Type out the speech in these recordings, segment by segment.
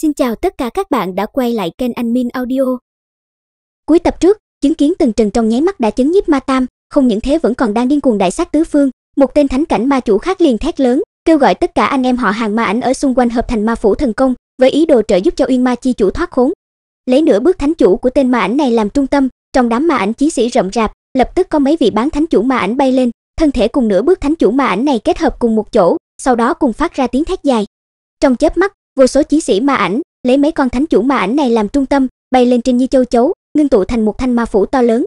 Xin chào tất cả các bạn đã quay lại kênh Anh Min Audio. Cuối tập trước, chứng kiến từng trần trong nháy mắt đã chấn nhiếp Ma Tam, không những thế vẫn còn đang điên cuồng đại sát tứ phương, một tên thánh cảnh ma chủ khác liền thét lớn, kêu gọi tất cả anh em họ hàng ma ảnh ở xung quanh hợp thành ma phủ thần công, với ý đồ trợ giúp cho Uyên Ma chi chủ thoát khốn. Lấy nửa bước thánh chủ của tên ma ảnh này làm trung tâm, trong đám ma ảnh chí sĩ rậm rạp, lập tức có mấy vị bán thánh chủ ma ảnh bay lên, thân thể cùng nửa bước thánh chủ ma ảnh này kết hợp cùng một chỗ, sau đó cùng phát ra tiếng thét dài. Trong chớp mắt, vô số chiến sĩ ma ảnh lấy mấy con thánh chủ ma ảnh này làm trung tâm bay lên trên như châu chấu ngưng tụ thành một thanh ma phủ to lớn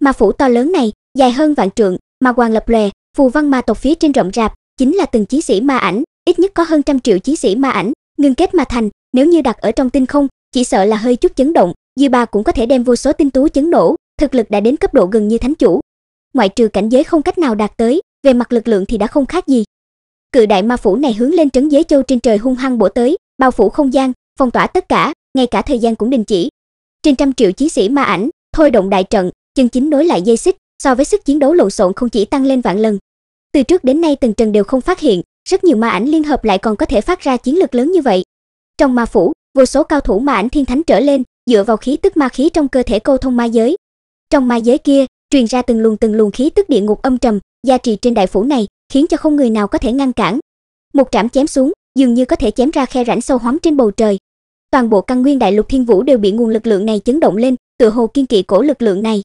ma phủ to lớn này dài hơn vạn trượng ma quang lập lòe phù văn ma tộc phía trên rộng rạp chính là từng chiến sĩ ma ảnh ít nhất có hơn trăm triệu chiến sĩ ma ảnh ngưng kết mà thành nếu như đặt ở trong tinh không chỉ sợ là hơi chút chấn động dư ba cũng có thể đem vô số tinh tú chấn nổ thực lực đã đến cấp độ gần như thánh chủ ngoại trừ cảnh giới không cách nào đạt tới về mặt lực lượng thì đã không khác gì cự đại ma phủ này hướng lên trấn giới châu trên trời hung hăng bổ tới bao phủ không gian, phong tỏa tất cả, ngay cả thời gian cũng đình chỉ. Trên trăm triệu chiến sĩ ma ảnh, thôi động đại trận, chân chính nối lại dây xích, so với sức chiến đấu lộn xộn không chỉ tăng lên vạn lần. Từ trước đến nay từng trần đều không phát hiện, rất nhiều ma ảnh liên hợp lại còn có thể phát ra chiến lực lớn như vậy. Trong ma phủ, vô số cao thủ ma ảnh thiên thánh trở lên, dựa vào khí tức ma khí trong cơ thể cô thông ma giới. Trong ma giới kia, truyền ra từng luồng từng luồng khí tức địa ngục âm trầm, gia trì trên đại phủ này, khiến cho không người nào có thể ngăn cản. Một trảm chém xuống, dường như có thể chém ra khe rãnh sâu hóm trên bầu trời. Toàn bộ căn nguyên đại lục thiên vũ đều bị nguồn lực lượng này chấn động lên, tựa hồ kiên kỵ cổ lực lượng này.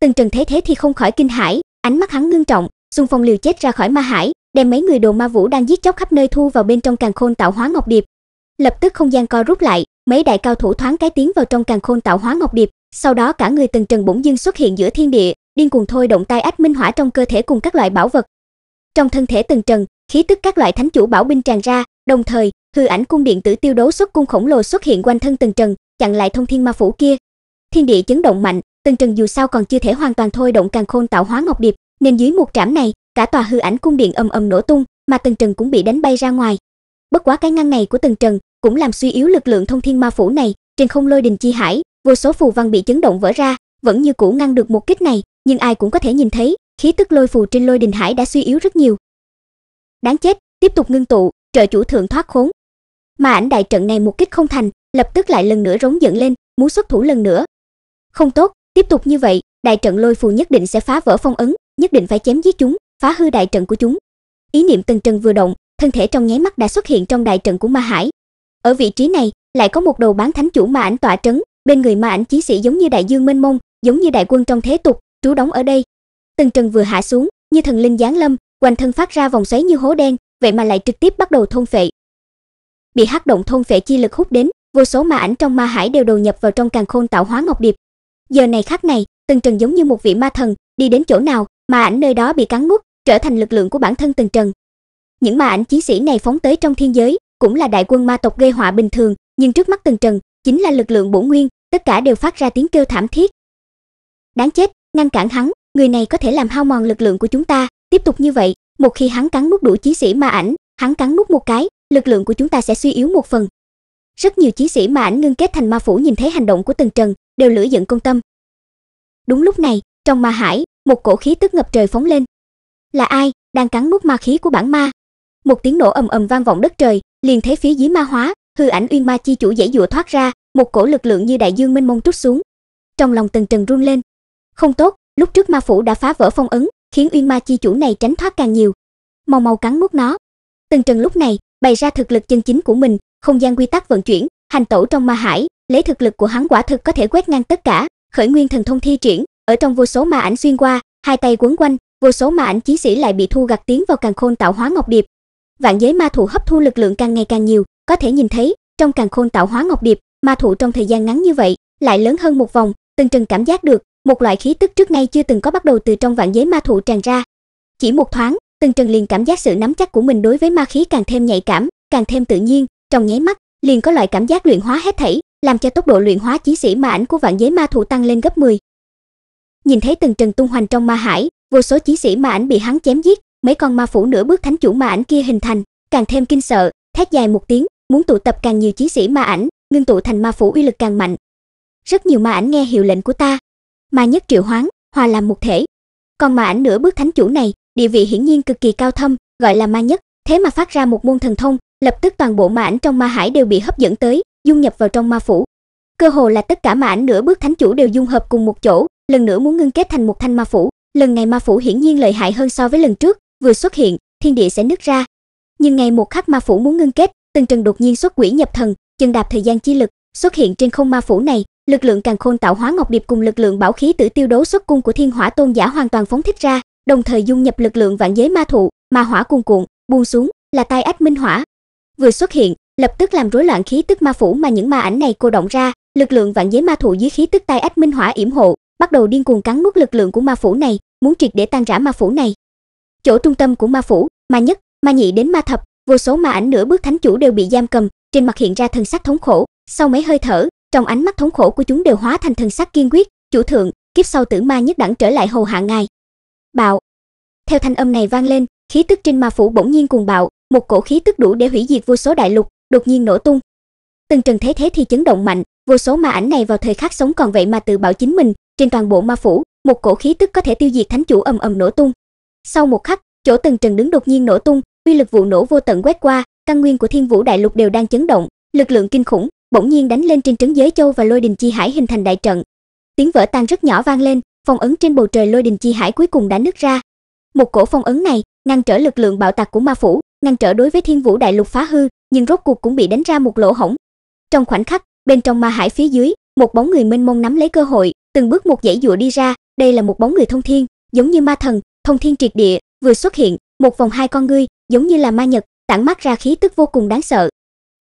Từng Trần thế thế thì không khỏi kinh hãi, ánh mắt hắn ngưng trọng, xung phong liều chết ra khỏi ma hải, đem mấy người đồ ma vũ đang giết chóc khắp nơi thu vào bên trong càng khôn tạo hóa ngọc điệp. Lập tức không gian co rút lại, mấy đại cao thủ thoáng cái tiến vào trong càng khôn tạo hóa ngọc điệp, sau đó cả người Từng Trần bỗng dưng xuất hiện giữa thiên địa, điên cuồng thôi động tay ách minh hỏa trong cơ thể cùng các loại bảo vật. Trong thân thể Từng Trần, khí tức các loại thánh chủ bảo binh tràn ra, đồng thời, hư ảnh cung điện tử tiêu đấu xuất cung khổng lồ xuất hiện quanh thân từng Trần, chặn lại thông thiên ma phủ kia. Thiên địa chấn động mạnh, từng Trần dù sao còn chưa thể hoàn toàn thôi động càng khôn tạo hóa ngọc điệp, nên dưới một trảm này, cả tòa hư ảnh cung điện ầm ầm nổ tung, mà từng Trần cũng bị đánh bay ra ngoài. Bất quá cái ngăn này của từng Trần cũng làm suy yếu lực lượng thông thiên ma phủ này, trên không lôi đình chi hải, vô số phù văn bị chấn động vỡ ra, vẫn như cũ ngăn được một kích này, nhưng ai cũng có thể nhìn thấy, khí tức lôi phù trên lôi đình hải đã suy yếu rất nhiều, đáng chết, tiếp tục ngưng tụ, trợ chủ thượng thoát khốn. Mà ảnh đại trận này một kích không thành, lập tức lại lần nữa rống giận lên, muốn xuất thủ lần nữa. Không tốt, tiếp tục như vậy, đại trận lôi phù nhất định sẽ phá vỡ phong ấn, nhất định phải chém giết chúng, phá hư đại trận của chúng. Ý niệm Tần Trần vừa động, thân thể trong nháy mắt đã xuất hiện trong đại trận của Ma Hải. Ở vị trí này, lại có một đầu bán thánh chủ ma ảnh tọa trấn, bên người ma ảnh chiến sĩ giống như đại dương mênh mông, giống như đại quân trong thế tục, trú đóng ở đây. Tần Trần vừa hạ xuống, như thần linh giáng lâm, quanh thân phát ra vòng xoáy như hố đen, vậy mà lại trực tiếp bắt đầu thôn phệ. Bị hắc động thôn phệ chi lực hút đến, vô số ma ảnh trong ma hải đều đầu nhập vào trong càn khôn tạo hóa ngọc điệp. Giờ này khắc này, Tần Trần giống như một vị ma thần, đi đến chỗ nào, ma ảnh nơi đó bị cắn nuốt, trở thành lực lượng của bản thân Tần Trần. Những ma ảnh chiến sĩ này phóng tới trong thiên giới, cũng là đại quân ma tộc gây họa bình thường, nhưng trước mắt Tần Trần, chính là lực lượng bổ nguyên, tất cả đều phát ra tiếng kêu thảm thiết. Đáng chết, ngăn cản hắn, người này có thể làm hao mòn lực lượng của chúng ta, Tiếp tục như vậy, một khi hắn cắn nút đuổi chí sĩ ma ảnh, hắn cắn nút một cái, lực lượng của chúng ta sẽ suy yếu một phần. Rất nhiều chí sĩ ma ảnh ngưng kết thành ma phủ nhìn thấy hành động của Tần Trần, đều lửa giận công tâm. Đúng lúc này, trong ma hải, một cổ khí tức ngập trời phóng lên. Là ai đang cắn nút ma khí của bản ma? Một tiếng nổ ầm ầm vang vọng đất trời, liền thấy phía dưới ma hóa, hư ảnh uyên ma chi chủ dễ dụa thoát ra, một cổ lực lượng như đại dương mênh mông trút xuống. Trong lòng Tần Trần run lên. Không tốt, lúc trước ma phủ đã phá vỡ phong ấn, khiến uyên ma chi chủ này tránh thoát càng nhiều. Mau mau cắn nuốt nó. Từng Trần lúc này bày ra thực lực chân chính của mình, không gian quy tắc vận chuyển, hành tẩu trong ma hải, lấy thực lực của hắn quả thực có thể quét ngang tất cả, khởi nguyên thần thông thi triển, ở trong vô số ma ảnh xuyên qua, hai tay quấn quanh, vô số ma ảnh chí sĩ lại bị thu gặt tiến vào càng khôn tạo hóa ngọc điệp. Vạn giới ma thủ hấp thu lực lượng càng ngày càng nhiều, có thể nhìn thấy, trong càng khôn tạo hóa ngọc điệp, ma thủ trong thời gian ngắn như vậy, lại lớn hơn một vòng, Từng Trần cảm giác được, một loại khí tức trước nay chưa từng có bắt đầu từ trong vạn giới ma thụ tràn ra. Chỉ một thoáng, tần Trần liền cảm giác sự nắm chắc của mình đối với ma khí càng thêm nhạy cảm, càng thêm tự nhiên, trong nháy mắt, liền có loại cảm giác luyện hóa hết thảy, làm cho tốc độ luyện hóa chí sĩ ma ảnh của vạn giới ma thụ tăng lên gấp 10. Nhìn thấy tần Trần tung hoành trong ma hải, vô số chí sĩ ma ảnh bị hắn chém giết, mấy con ma phủ nửa bước thánh chủ ma ảnh kia hình thành, càng thêm kinh sợ, thét dài một tiếng, muốn tụ tập càng nhiều chí sĩ ma ảnh, ngưng tụ thành ma phủ uy lực càng mạnh. Rất nhiều ma ảnh nghe hiệu lệnh của ta, mà nhất triệu hoán, hòa làm một thể. Còn mà ảnh nửa bước thánh chủ này, địa vị hiển nhiên cực kỳ cao thâm, gọi là ma nhất, thế mà phát ra một môn thần thông, lập tức toàn bộ ma ảnh trong ma hải đều bị hấp dẫn tới, dung nhập vào trong ma phủ. Cơ hồ là tất cả ma ảnh nửa bước thánh chủ đều dung hợp cùng một chỗ, lần nữa muốn ngưng kết thành một thanh ma phủ, lần này ma phủ hiển nhiên lợi hại hơn so với lần trước, vừa xuất hiện, thiên địa sẽ nứt ra. Nhưng ngay một khắc ma phủ muốn ngưng kết, Từng Trần đột nhiên xuất quỷ nhập thần, chân đạp thời gian chi lực, xuất hiện trên không ma phủ này, lực lượng càng khôn tạo hóa ngọc điệp cùng lực lượng bảo khí tử tiêu đấu xuất cung của thiên hỏa tôn giả hoàn toàn phóng thích ra đồng thời dung nhập lực lượng vạn giới ma thụ mà hỏa cuồn cuộn buông xuống là tai ách minh hỏa vừa xuất hiện lập tức làm rối loạn khí tức ma phủ mà những ma ảnh này cô động ra lực lượng vạn giới ma thụ dưới khí tức tai ách minh hỏa yểm hộ bắt đầu điên cuồng cắn nuốt lực lượng của ma phủ này muốn triệt để tan rã ma phủ này chỗ trung tâm của ma phủ ma nhất ma nhị đến ma thập vô số ma ảnh nửa bước thánh chủ đều bị giam cầm trên mặt hiện ra thần sắc thống khổ sau mấy hơi thở trong ánh mắt thống khổ của chúng đều hóa thành thần sắc kiên quyết, "Chủ thượng, kiếp sau tử ma nhất đẳng trở lại hầu hạ ngài." Bạo. Theo thanh âm này vang lên, khí tức trên ma phủ bỗng nhiên cuồng bạo, một cổ khí tức đủ để hủy diệt vô số đại lục, đột nhiên nổ tung. Từng trần thế thế thì chấn động mạnh, vô số ma ảnh này vào thời khắc sống còn vậy mà tự bảo chính mình, trên toàn bộ ma phủ, một cổ khí tức có thể tiêu diệt thánh chủ ầm ầm nổ tung. Sau một khắc, chỗ từng trần đứng đột nhiên nổ tung, uy lực vụ nổ vô tận quét qua, căn nguyên của Thiên Vũ Đại Lục đều đang chấn động, lực lượng kinh khủng, bỗng nhiên đánh lên trên trấn giới châu và lôi đình chi hải hình thành đại trận. Tiếng vỡ tan rất nhỏ vang lên, phong ấn trên bầu trời lôi đình chi hải cuối cùng đã nứt ra. Một cổ phong ấn này ngăn trở lực lượng bạo tạc của ma phủ, ngăn trở đối với thiên vũ đại lục phá hư, nhưng rốt cuộc cũng bị đánh ra một lỗ hổng. Trong khoảnh khắc, bên trong ma hải phía dưới, một bóng người mênh mông nắm lấy cơ hội, từng bước một dãy dụa đi ra, đây là một bóng người thông thiên, giống như ma thần, thông thiên triệt địa, vừa xuất hiện, một vòng hai con ngươi, giống như là ma nhật, tản mắt ra khí tức vô cùng đáng sợ.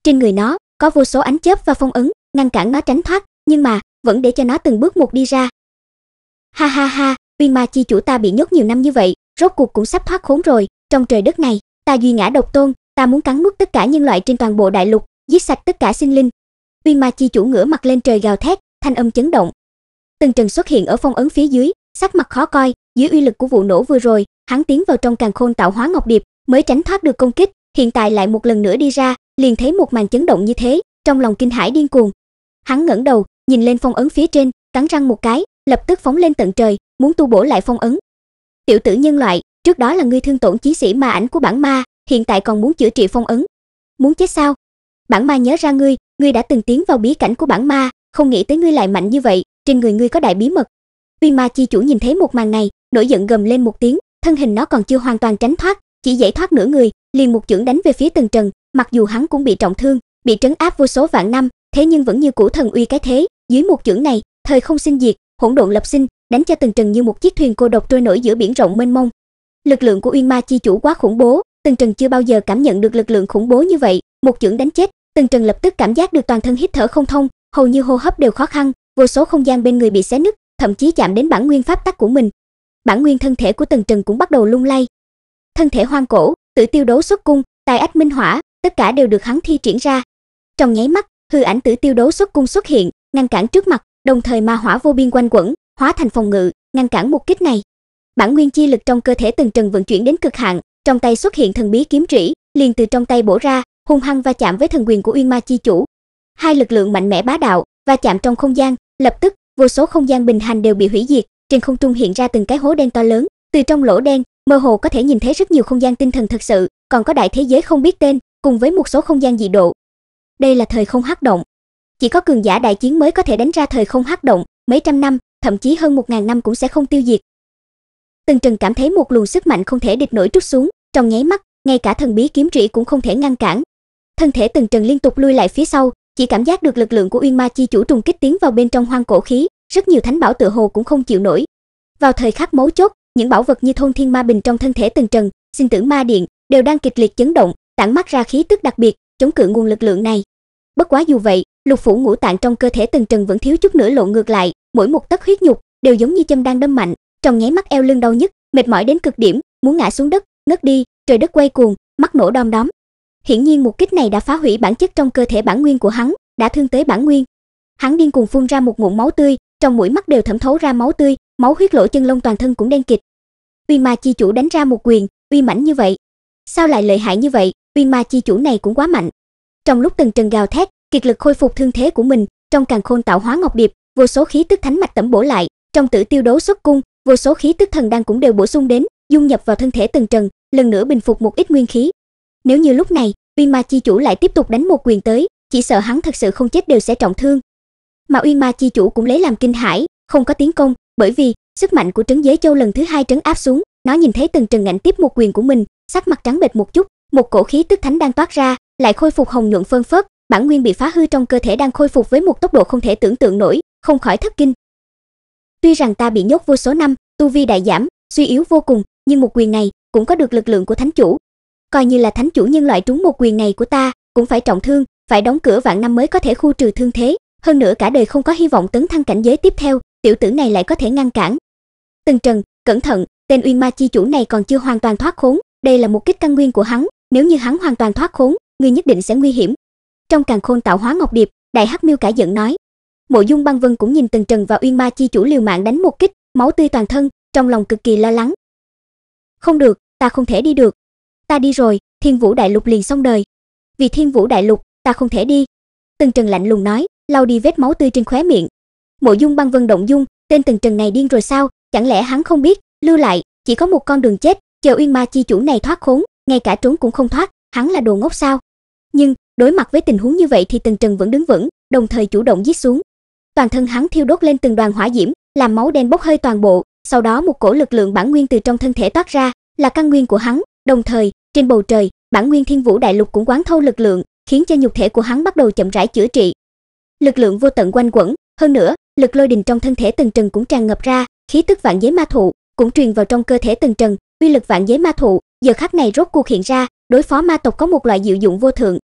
Trên người nó, có vô số ánh chớp và phong ấn ngăn cản nó tránh thoát nhưng mà vẫn để cho nó từng bước một đi ra ha ha ha uyên ma chi chủ ta bị nhốt nhiều năm như vậy rốt cuộc cũng sắp thoát khốn rồi trong trời đất này ta duy ngã độc tôn ta muốn cắn nuốt tất cả nhân loại trên toàn bộ đại lục giết sạch tất cả sinh linh uyên ma chi chủ ngửa mặt lên trời gào thét thanh âm chấn động từng trần xuất hiện ở phong ấn phía dưới sắc mặt khó coi dưới uy lực của vụ nổ vừa rồi hắn tiến vào trong càng khôn tạo hóa ngọc điệp mới tránh thoát được công kích hiện tại lại một lần nữa đi ra liền thấy một màn chấn động như thế, trong lòng kinh hãi điên cuồng. Hắn ngẩng đầu, nhìn lên phong ấn phía trên, cắn răng một cái, lập tức phóng lên tận trời, muốn tu bổ lại phong ấn. Tiểu tử nhân loại, trước đó là ngươi thương tổn chí sĩ ma ảnh của bản ma, hiện tại còn muốn chữa trị phong ấn. Muốn chết sao? Bản ma nhớ ra ngươi, ngươi đã từng tiến vào bí cảnh của bản ma, không nghĩ tới ngươi lại mạnh như vậy, trên người ngươi có đại bí mật. uy ma chi chủ nhìn thấy một màn này, nổi giận gầm lên một tiếng, thân hình nó còn chưa hoàn toàn tránh thoát, chỉ dễ thoát nửa người, liền một chưởng đánh về phía Tần Trần, mặc dù hắn cũng bị trọng thương, bị trấn áp vô số vạn năm, thế nhưng vẫn như cũ thần uy cái thế, dưới một chưởng này, thời không sinh diệt, hỗn độn lập sinh, đánh cho từng Trần như một chiếc thuyền cô độc trôi nổi giữa biển rộng mênh mông. Lực lượng của Uyên Ma chi chủ quá khủng bố, từng Trần chưa bao giờ cảm nhận được lực lượng khủng bố như vậy, một chưởng đánh chết, từng Trần lập tức cảm giác được toàn thân hít thở không thông, hầu như hô hấp đều khó khăn, vô số không gian bên người bị xé nứt, thậm chí chạm đến bản nguyên pháp tắc của mình. Bản nguyên thân thể của Tần Trần cũng bắt đầu lung lay. Thân thể hoang cổ, tự tiêu đấu xuất cung, tài ách minh hỏa, tất cả đều được hắn thi triển ra. Trong nháy mắt, hư ảnh tử tiêu đấu xuất cung xuất hiện, ngăn cản trước mặt, đồng thời ma hỏa vô biên quanh quẩn, hóa thành phòng ngự, ngăn cản một kích này. Bản nguyên chi lực trong cơ thể từng Trần vận chuyển đến cực hạn, trong tay xuất hiện thần bí kiếm trĩ, liền từ trong tay bổ ra, hung hăng va chạm với thần quyền của Uyên Ma chi chủ. Hai lực lượng mạnh mẽ bá đạo, va chạm trong không gian, lập tức, vô số không gian bình hành đều bị hủy diệt, trên không trung hiện ra từng cái hố đen to lớn, từ trong lỗ đen, mơ hồ có thể nhìn thấy rất nhiều không gian tinh thần thật sự, còn có đại thế giới không biết tên, cùng với một số không gian dị độ. Đây là thời không hắc động. Chỉ có cường giả đại chiến mới có thể đánh ra thời không hắc động, mấy trăm năm, thậm chí hơn một ngàn năm cũng sẽ không tiêu diệt. Tần Trần cảm thấy một luồng sức mạnh không thể địch nổi trút xuống, trong nháy mắt, ngay cả thần bí kiếm trĩ cũng không thể ngăn cản. Thân thể Tần Trần liên tục lui lại phía sau, chỉ cảm giác được lực lượng của Uyên Ma chi chủ trùng kích tiến vào bên trong hoang cổ khí, rất nhiều thánh bảo tựa hồ cũng không chịu nổi. Vào thời khắc mấu chốt, những bảo vật như thôn thiên ma bình trong thân thể Tần Trần, sinh tử ma điện đều đang kịch liệt chấn động, tản mắt ra khí tức đặc biệt, chống cự nguồn lực lượng này. Bất quá dù vậy, lục phủ ngũ tạng trong cơ thể từng Trần vẫn thiếu chút nữa lộ ngược lại, mỗi một tấc huyết nhục đều giống như châm đang đâm mạnh, trong nháy mắt eo lưng đau nhức, mệt mỏi đến cực điểm, muốn ngã xuống đất, ngất đi, trời đất quay cuồng, mắt nổ đom đóm. Hiển nhiên một kích này đã phá hủy bản chất trong cơ thể bản nguyên của hắn, đã thương tới bản nguyên. Hắn điên cuồng phun ra một ngụm máu tươi, trong mũi mắt đều thẩm thấu ra máu tươi, máu huyết lỗ chân lông toàn thân cũng đen kịt. Uy Ma chi chủ đánh ra một quyền, uy mãnh như vậy, sao lại lợi hại như vậy? uyên ma chi chủ này cũng quá mạnh. Trong lúc từng trần gào thét, kiệt lực khôi phục thương thế của mình, trong càng khôn tạo hóa ngọc điệp, vô số khí tức thánh mạch tẩm bổ lại, trong tử tiêu đấu xuất cung, vô số khí tức thần đang cũng đều bổ sung đến, dung nhập vào thân thể từng trần, lần nữa bình phục một ít nguyên khí. Nếu như lúc này, uyên ma chi chủ lại tiếp tục đánh một quyền tới, chỉ sợ hắn thật sự không chết đều sẽ trọng thương. Mà uyên ma chi chủ cũng lấy làm kinh hãi, không có tiến công, bởi vì sức mạnh của trấn giới châu lần thứ hai trấn áp xuống, nó nhìn thấy từng trần ngạnh tiếp một quyền của mình, sắc mặt trắng bệch một chút, một cổ khí tức thánh đang toát ra, lại khôi phục hồng nhuận phơn phớt, bản nguyên bị phá hư trong cơ thể đang khôi phục với một tốc độ không thể tưởng tượng nổi, không khỏi thất kinh. Tuy rằng ta bị nhốt vô số năm, tu vi đại giảm, suy yếu vô cùng, nhưng một quyền này cũng có được lực lượng của thánh chủ. Coi như là thánh chủ nhân loại trúng một quyền này của ta, cũng phải trọng thương, phải đóng cửa vạn năm mới có thể khu trừ thương thế, hơn nữa cả đời không có hy vọng tấn thăng cảnh giới tiếp theo, tiểu tử này lại có thể ngăn cản. Từng Trần, cẩn thận, tên Uyên Ma chi chủ này còn chưa hoàn toàn thoát khốn, đây là một kích căn nguyên của hắn, nếu như hắn hoàn toàn thoát khốn ngươi nhất định sẽ nguy hiểm trong càng khôn tạo hóa ngọc điệp đại hắc miêu cả giận nói mộ dung băng vân cũng nhìn tần trần và uyên ma chi chủ liều mạng đánh một kích máu tươi toàn thân trong lòng cực kỳ lo lắng không được ta không thể đi được ta đi rồi thiên vũ đại lục liền xong đời vì thiên vũ đại lục ta không thể đi tần trần lạnh lùng nói lau đi vết máu tươi trên khóe miệng mộ dung băng vân động dung tên tần trần này điên rồi sao chẳng lẽ hắn không biết lưu lại chỉ có một con đường chết chờ uyên ma chi chủ này thoát khốn ngay cả trốn cũng không thoát, hắn là đồ ngốc sao? Nhưng, đối mặt với tình huống như vậy thì Tần Trần vẫn đứng vững, đồng thời chủ động giết xuống. Toàn thân hắn thiêu đốt lên từng đoàn hỏa diễm, làm máu đen bốc hơi toàn bộ, sau đó một cổ lực lượng bản nguyên từ trong thân thể toát ra, là căn nguyên của hắn, đồng thời, trên bầu trời, bản nguyên Thiên Vũ Đại Lục cũng quán thâu lực lượng, khiến cho nhục thể của hắn bắt đầu chậm rãi chữa trị. Lực lượng vô tận quanh quẩn, hơn nữa, lực lôi đình trong thân thể Tần Trần cũng tràn ngập ra, khí tức vạn giới ma thụ cũng truyền vào trong cơ thể Tần Trần, uy lực vạn giới ma thụ Giờ khắc này rốt cuộc hiện ra, đối phó ma tộc có một loại diệu dụng vô thượng.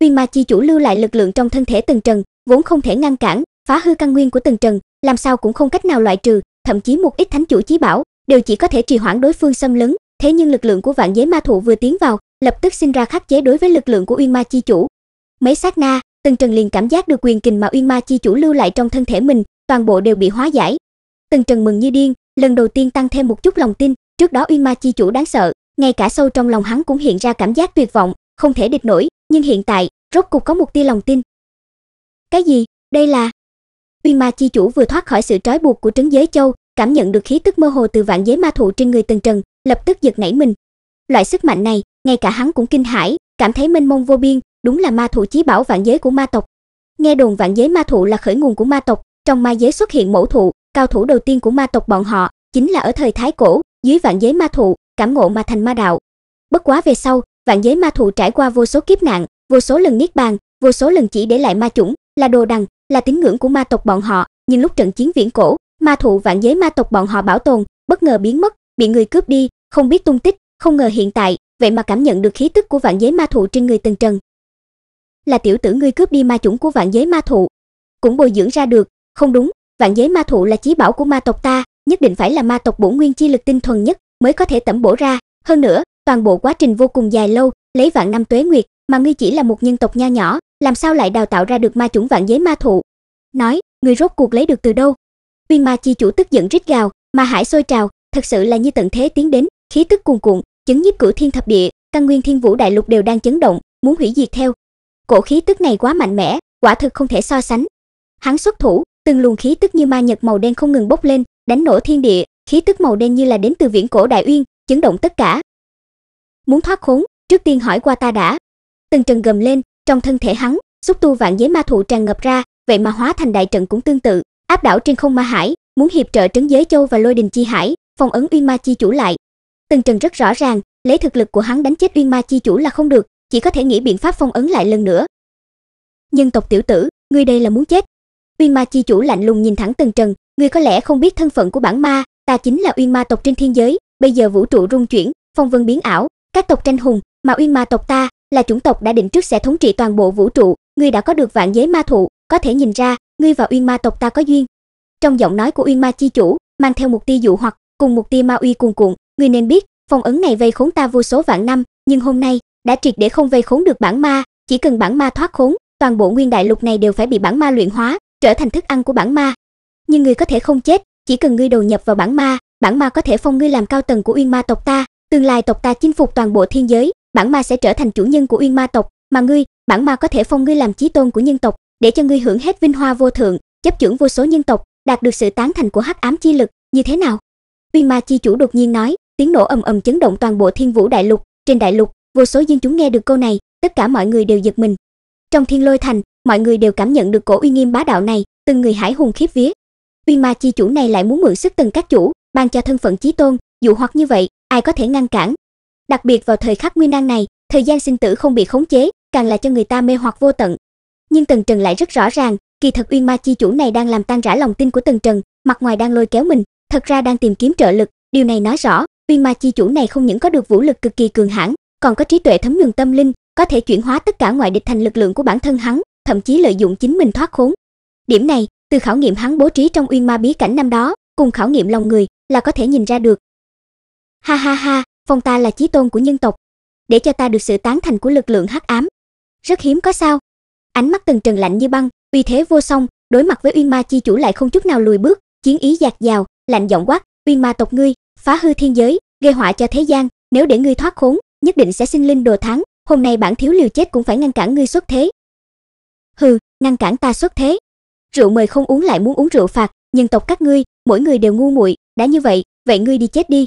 Uyên ma chi chủ lưu lại lực lượng trong thân thể từng Trần, vốn không thể ngăn cản, phá hư căn nguyên của từng Trần, làm sao cũng không cách nào loại trừ, thậm chí một ít thánh chủ chí bảo đều chỉ có thể trì hoãn đối phương xâm lấn, thế nhưng lực lượng của vạn giới ma thụ vừa tiến vào, lập tức sinh ra khắc chế đối với lực lượng của Uyên ma chi chủ. Mấy sát na, từng Trần liền cảm giác được quyền kình mà Uyên ma chi chủ lưu lại trong thân thể mình, toàn bộ đều bị hóa giải. từng Trần mừng như điên, lần đầu tiên tăng thêm một chút lòng tin, trước đó Uyên ma chi chủ đáng sợ, ngay cả sâu trong lòng hắn cũng hiện ra cảm giác tuyệt vọng, không thể địch nổi, nhưng hiện tại, rốt cục có một tia lòng tin. Cái gì? Đây là Uyên Ma chi chủ vừa thoát khỏi sự trói buộc của trấn giới châu, cảm nhận được khí tức mơ hồ từ vạn giới ma thụ trên người Tần Trần, lập tức giật nảy mình. Loại sức mạnh này, ngay cả hắn cũng kinh hãi, cảm thấy mênh mông vô biên, đúng là ma thụ chí bảo vạn giới của ma tộc. Nghe đồn vạn giới ma thụ là khởi nguồn của ma tộc, trong ma giới xuất hiện mẫu thụ, cao thủ đầu tiên của ma tộc bọn họ, chính là ở thời thái cổ, dưới vạn giới ma thụ, cảm ngộ mà thành ma đạo. Bất quá về sau, vạn giới ma thụ trải qua vô số kiếp nạn, vô số lần niết bàn, vô số lần chỉ để lại ma chủng, là đồ đằng, là tín ngưỡng của ma tộc bọn họ, nhưng lúc trận chiến viễn cổ, ma thụ vạn giới ma tộc bọn họ bảo tồn, bất ngờ biến mất, bị người cướp đi, không biết tung tích, không ngờ hiện tại, vậy mà cảm nhận được khí tức của vạn giới ma thụ trên người Tần Trần. Là tiểu tử ngươi cướp đi ma chủng của vạn giới ma thụ, cũng bồi dưỡng ra được, không đúng, vạn giới ma thụ là chí bảo của ma tộc ta, nhất định phải là ma tộc bổ nguyên chi lực tinh thuần nhất, mới có thể tẩm bổ ra, hơn nữa, toàn bộ quá trình vô cùng dài lâu, lấy vạn năm tuế nguyệt, mà ngươi chỉ là một nhân tộc nho nhỏ, làm sao lại đào tạo ra được ma chủng vạn giới ma thụ? Nói, ngươi rốt cuộc lấy được từ đâu? Viên ma chi chủ tức giận rít gào, ma hải sôi trào, thật sự là như tận thế tiến đến, khí tức cuồn cuộn, chấn nhiếp cửu thiên thập địa, căn nguyên thiên vũ đại lục đều đang chấn động, muốn hủy diệt theo. Cổ khí tức này quá mạnh mẽ, quả thực không thể so sánh. Hắn xuất thủ, từng luồng khí tức như ma nhật màu đen không ngừng bốc lên, đánh nổ thiên địa, khí tức màu đen như là đến từ viễn cổ đại uyên chấn động tất cả muốn thoát khốn trước tiên hỏi qua ta đã từng trần gầm lên trong thân thể hắn xúc tu vạn giới ma thụ tràn ngập ra vậy mà hóa thành đại trận cũng tương tự áp đảo trên không ma hải muốn hiệp trợ trấn giới châu và lôi đình chi hải phong ấn uyên ma chi chủ lại từng trần rất rõ ràng lấy thực lực của hắn đánh chết uyên ma chi chủ là không được chỉ có thể nghĩ biện pháp phong ấn lại lần nữa nhân tộc tiểu tử ngươi đây là muốn chết uyên ma chi chủ lạnh lùng nhìn thẳng từng trần ngươi có lẽ không biết thân phận của bản ma ta chính là uyên ma tộc trên thiên giới bây giờ vũ trụ rung chuyển phong vân biến ảo các tộc tranh hùng mà uyên ma tộc ta là chủng tộc đã định trước sẽ thống trị toàn bộ vũ trụ ngươi đã có được vạn giới ma thụ có thể nhìn ra ngươi và uyên ma tộc ta có duyên trong giọng nói của uyên ma chi chủ mang theo một tia dụ hoặc cùng một tia ma uy cuồn cuộn ngươi nên biết phong ấn này vây khốn ta vô số vạn năm nhưng hôm nay đã triệt để không vây khốn được bản ma chỉ cần bản ma thoát khốn toàn bộ nguyên đại lục này đều phải bị bản ma luyện hóa trở thành thức ăn của bản ma nhưng ngươi có thể không chết chỉ cần ngươi đầu nhập vào bản ma, bản ma có thể phong ngươi làm cao tầng của Uyên Ma tộc ta, tương lai tộc ta chinh phục toàn bộ thiên giới, bản ma sẽ trở thành chủ nhân của Uyên Ma tộc, mà ngươi, bản ma có thể phong ngươi làm chí tôn của nhân tộc, để cho ngươi hưởng hết vinh hoa vô thượng, chấp chưởng vô số nhân tộc, đạt được sự tán thành của hắc ám chi lực, như thế nào?" Uyên Ma chi chủ đột nhiên nói, tiếng nổ ầm ầm chấn động toàn bộ Thiên Vũ đại lục, trên đại lục, vô số dân chúng nghe được câu này, tất cả mọi người đều giật mình. Trong Thiên Lôi Thành, mọi người đều cảm nhận được cổ uy nghiêm bá đạo này, từng người hãi hùng khiếp vía, Uyên ma chi chủ này lại muốn mượn sức từng các chủ, ban cho thân phận chí tôn, dụ hoặc như vậy, ai có thể ngăn cản. Đặc biệt vào thời khắc nguy nan này, thời gian sinh tử không bị khống chế, càng là cho người ta mê hoặc vô tận. Nhưng Tần Trần lại rất rõ ràng, kỳ thật Uyên ma chi chủ này đang làm tan rã lòng tin của Tần Trần, mặt ngoài đang lôi kéo mình, thật ra đang tìm kiếm trợ lực, điều này nói rõ, Uyên ma chi chủ này không những có được vũ lực cực kỳ cường hãn, còn có trí tuệ thấm nhuần tâm linh, có thể chuyển hóa tất cả ngoại địch thành lực lượng của bản thân hắn, thậm chí lợi dụng chính mình thoát khốn. Điểm này, từ khảo nghiệm hắn bố trí trong uyên ma bí cảnh năm đó cùng khảo nghiệm lòng người là có thể nhìn ra được ha ha ha phong ta là chí tôn của nhân tộc để cho ta được sự tán thành của lực lượng hắc ám rất hiếm có sao ánh mắt từng trần lạnh như băng uy thế vô song đối mặt với uyên ma chi chủ lại không chút nào lùi bước chiến ý giạt dào lạnh giọng quát uyên ma tộc ngươi phá hư thiên giới gây họa cho thế gian nếu để ngươi thoát khốn nhất định sẽ sinh linh đồ tháng hôm nay bản thiếu liều chết cũng phải ngăn cản ngươi xuất thế hừ ngăn cản ta xuất thế rượu mời không uống lại muốn uống rượu phạt, nhân tộc các ngươi, mỗi người đều ngu muội, đã như vậy, vậy ngươi đi chết đi.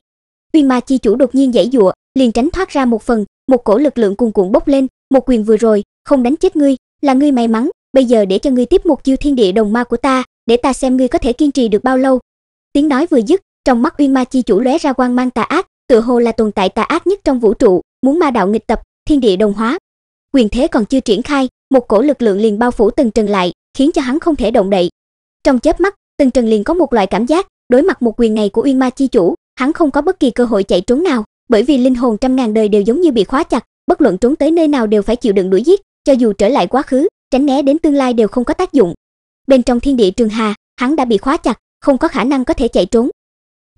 Uyên Ma chi chủ đột nhiên giãy giụa, liền tránh thoát ra một phần, một cổ lực lượng cuồn cuộn bốc lên, một quyền vừa rồi, không đánh chết ngươi, là ngươi may mắn, bây giờ để cho ngươi tiếp một chiêu thiên địa đồng ma của ta, để ta xem ngươi có thể kiên trì được bao lâu. Tiếng nói vừa dứt, trong mắt Uyên Ma chi chủ lóe ra quang mang tà ác, tựa hồ là tồn tại tà ác nhất trong vũ trụ, muốn ma đạo nghịch tập, thiên địa đồng hóa. Quyền thế còn chưa triển khai, một cổ lực lượng liền bao phủ từng Trần lại, khiến cho hắn không thể động đậy. Trong chớp mắt, Tần Trần liền có một loại cảm giác, đối mặt một quyền này của Uyên Ma chi chủ, hắn không có bất kỳ cơ hội chạy trốn nào, bởi vì linh hồn trăm ngàn đời đều giống như bị khóa chặt, bất luận trốn tới nơi nào đều phải chịu đựng đuổi giết, cho dù trở lại quá khứ, tránh né đến tương lai đều không có tác dụng. Bên trong thiên địa Trường Hà, hắn đã bị khóa chặt, không có khả năng có thể chạy trốn.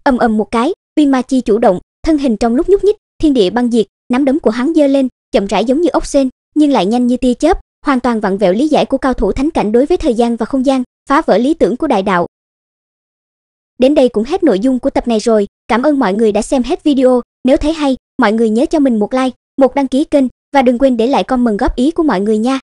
Ầm ầm một cái, Uyên Ma chi chủ động, thân hình trong lúc nhúc nhích, thiên địa băng diệt, nắm đấm của hắn giơ lên, chậm rãi giống như ốc sên, nhưng lại nhanh như tia chớp, hoàn toàn vặn vẹo lý giải của cao thủ thánh cảnh đối với thời gian và không gian, phá vỡ lý tưởng của đại đạo. Đến đây cũng hết nội dung của tập này rồi, cảm ơn mọi người đã xem hết video, nếu thấy hay, mọi người nhớ cho mình một like, một đăng ký kênh và đừng quên để lại comment góp ý của mọi người nha.